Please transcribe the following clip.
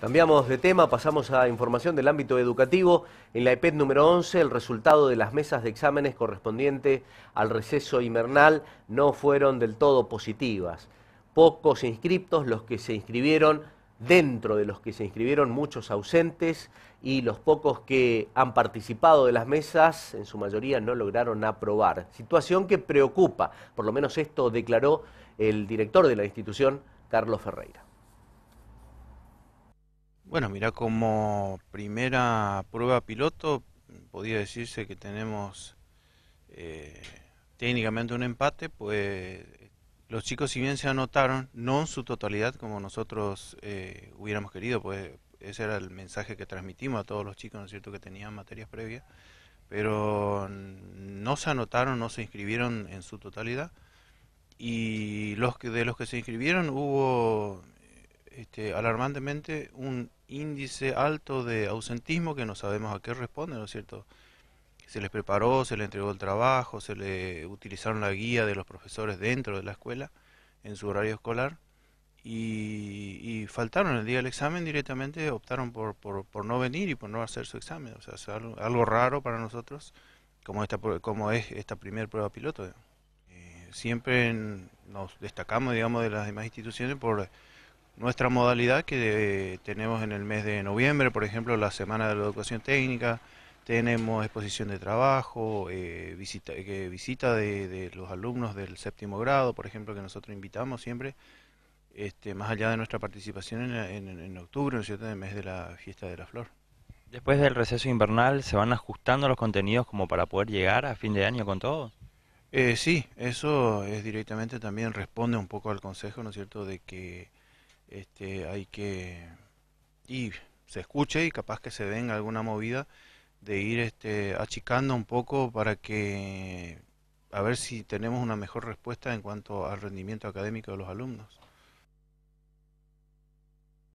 Cambiamos de tema, pasamos a información del ámbito educativo. En la EPED número 11, el resultado de las mesas de exámenes correspondientes al receso invernal no fueron del todo positivas. Pocos inscriptos los que se inscribieron, dentro de los que se inscribieron muchos ausentes y los pocos que han participado de las mesas, en su mayoría no lograron aprobar. Situación que preocupa, por lo menos esto declaró el director de la institución, Carlos Ferreira. Bueno, mira, como primera prueba piloto, podía decirse que tenemos eh, técnicamente un empate, pues los chicos si bien se anotaron, no en su totalidad como nosotros eh, hubiéramos querido, pues ese era el mensaje que transmitimos a todos los chicos, ¿no es cierto?, que tenían materias previas, pero no se anotaron, no se inscribieron en su totalidad. Y los que, de los que se inscribieron hubo este, alarmantemente un índice alto de ausentismo que no sabemos a qué responde, ¿no es cierto? Se les preparó, se les entregó el trabajo, se le utilizaron la guía de los profesores dentro de la escuela en su horario escolar y, faltaron el día del examen directamente, optaron por, no venir y por no hacer su examen. O sea, es algo, raro para nosotros como, esta, como es esta primera prueba piloto. Eh, siempre nos destacamos, digamos, de las demás instituciones por nuestra modalidad que eh, tenemos en el mes de noviembre, por ejemplo, la Semana de la Educación Técnica, tenemos exposición de trabajo, eh, visita, eh, visita de, los alumnos del séptimo grado, por ejemplo, que nosotros invitamos siempre, este, más allá de nuestra participación en, en, octubre, cierto?, en el mes de la fiesta de la flor. Después del receso invernal, ¿se van ajustando los contenidos como para poder llegar a fin de año con todo? Eh, sí, eso es directamente también responde un poco al consejo, ¿no es cierto?, de que este, hay que... y se escuche y capaz que se venga alguna movida de ir este, achicando un poco para que a ver si tenemos una mejor respuesta en cuanto al rendimiento académico de los alumnos.